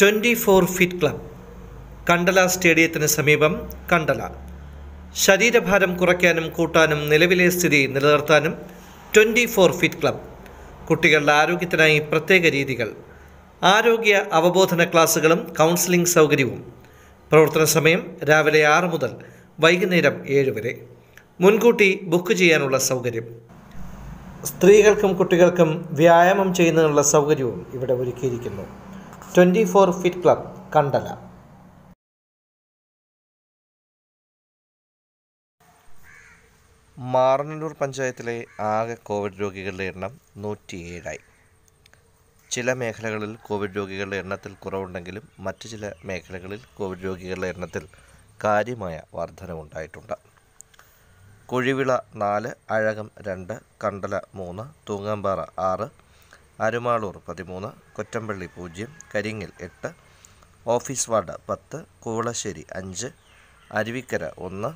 twenty four fit club Kandala സ്റ്റേഡിയത്തിന് സമീപം കണ്ടല ശരീരഭാരം കുറയ്ക്കാനും കൂട്ടാനും നിലവിലെ സ്ഥിതി നിലനിർത്താനും ട്വൻ്റി ഫോർ ഫിറ്റ് ക്ലബ് കുട്ടികളുടെ ആരോഗ്യത്തിനായി പ്രത്യേക രീതികൾ ആരോഗ്യ അവബോധന ക്ലാസുകളും കൗൺസിലിംഗ് സൗകര്യവും പ്രവർത്തന സമയം രാവിലെ ആറ് മുതൽ വൈകുന്നേരം ഏഴ് വരെ മുൻകൂട്ടി ബുക്ക് ചെയ്യാനുള്ള സൗകര്യം സ്ത്രീകൾക്കും കുട്ടികൾക്കും വ്യായാമം ചെയ്യുന്നതിനുള്ള സൗകര്യവും ഇവിടെ ഒരുക്കിയിരിക്കുന്നു twenty four fit club Kandala Maranallur പഞ്ചായത്തിലെ ആകെ കോവിഡ് രോഗികളുടെ എണ്ണം നൂറ്റിയേഴായി ചില മേഖലകളിൽ കോവിഡ് രോഗികളുടെ എണ്ണത്തിൽ കുറവുണ്ടെങ്കിലും മറ്റു ചില മേഖലകളിൽ കോവിഡ് രോഗികളുടെ എണ്ണത്തിൽ കാര്യമായ വർധനവുണ്ടായിട്ടുണ്ട് കുഴിവിള നാല് അഴകം രണ്ട് കണ്ടല മൂന്ന് തൂങ്ങാമ്പാറ ആറ് അരുമാളൂർ പതിമൂന്ന് കൊറ്റമ്പള്ളി പൂജ്യം കരിങ്ങൽ എട്ട് ഓഫീസ് വാർഡ് പത്ത് കൂളശ്ശേരി അഞ്ച് അരുവിക്കര ഒന്ന്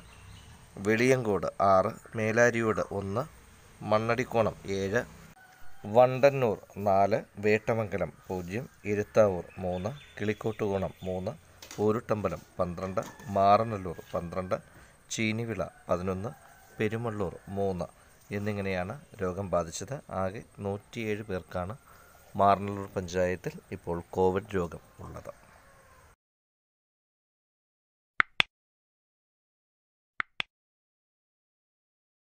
വെളിയങ്കോട് ആറ് മേലാരിയോട് ഒന്ന് മണ്ണടിക്കോണം ഏഴ് വണ്ടന്നൂർ നാല് വേട്ടമംഗലം പൂജ്യം ഇരുത്താവൂർ മൂന്ന് കിളിക്കോട്ടുകോണം മൂന്ന് ഊരുട്ടമ്പലം പന്ത്രണ്ട് മാറനല്ലൂർ പന്ത്രണ്ട് ചീനിവിള പതിനൊന്ന് പെരുമള്ളൂർ മൂന്ന് എന്നിങ്ങനെയാണ് രോഗം ബാധിച്ചത് ആകെ നൂറ്റിയേഴ് പേർക്കാണ് മാറനല്ലൂർ പഞ്ചായത്തിൽ ഇപ്പോൾ കോവിഡ് രോഗം ഉള്ളത്